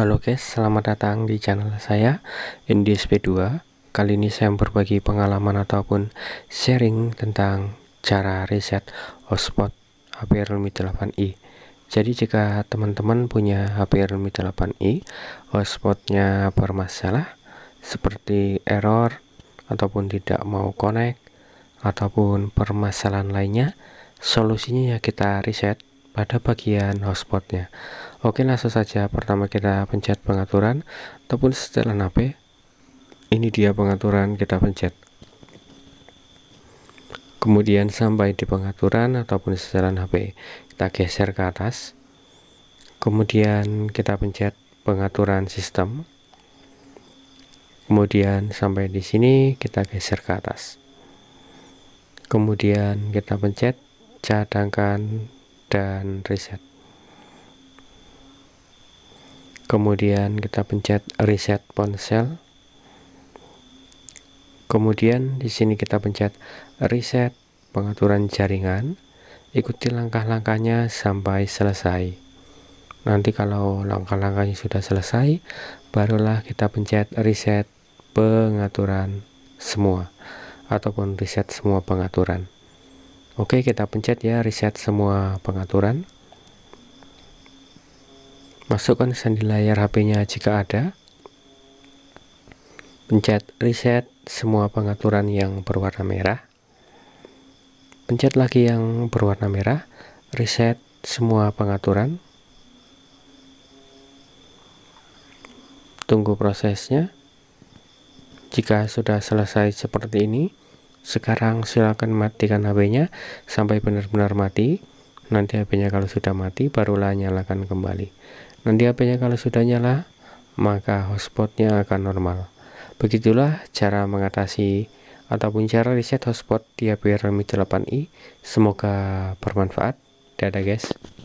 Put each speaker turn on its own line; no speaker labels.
Halo guys, selamat datang di channel saya NDSP2 Kali ini saya berbagi pengalaman ataupun sharing tentang cara reset hotspot HP Realme 8i Jadi jika teman-teman punya HP Realme 8i Hotspotnya bermasalah Seperti error Ataupun tidak mau connect Ataupun permasalahan lainnya Solusinya ya kita reset pada bagian hotspotnya oke langsung saja pertama kita pencet pengaturan ataupun setelan HP ini dia pengaturan kita pencet kemudian sampai di pengaturan ataupun setelan HP kita geser ke atas kemudian kita pencet pengaturan sistem kemudian sampai di sini kita geser ke atas kemudian kita pencet cadangkan dan reset kemudian kita pencet reset ponsel kemudian di sini kita pencet reset pengaturan jaringan ikuti langkah-langkahnya sampai selesai nanti kalau langkah-langkahnya sudah selesai barulah kita pencet reset pengaturan semua ataupun reset semua pengaturan Oke, kita pencet ya reset semua pengaturan. Masukkan sandi layar HP-nya jika ada. Pencet reset semua pengaturan yang berwarna merah. Pencet lagi yang berwarna merah, reset semua pengaturan. Tunggu prosesnya. Jika sudah selesai seperti ini, sekarang silakan matikan HP-nya sampai benar-benar mati. Nanti HP-nya kalau sudah mati barulah nyalakan kembali. Nanti HP-nya kalau sudah nyala maka hotspotnya akan normal. Begitulah cara mengatasi ataupun cara reset hotspot di HP Realme 8i. Semoga bermanfaat. Dadah guys.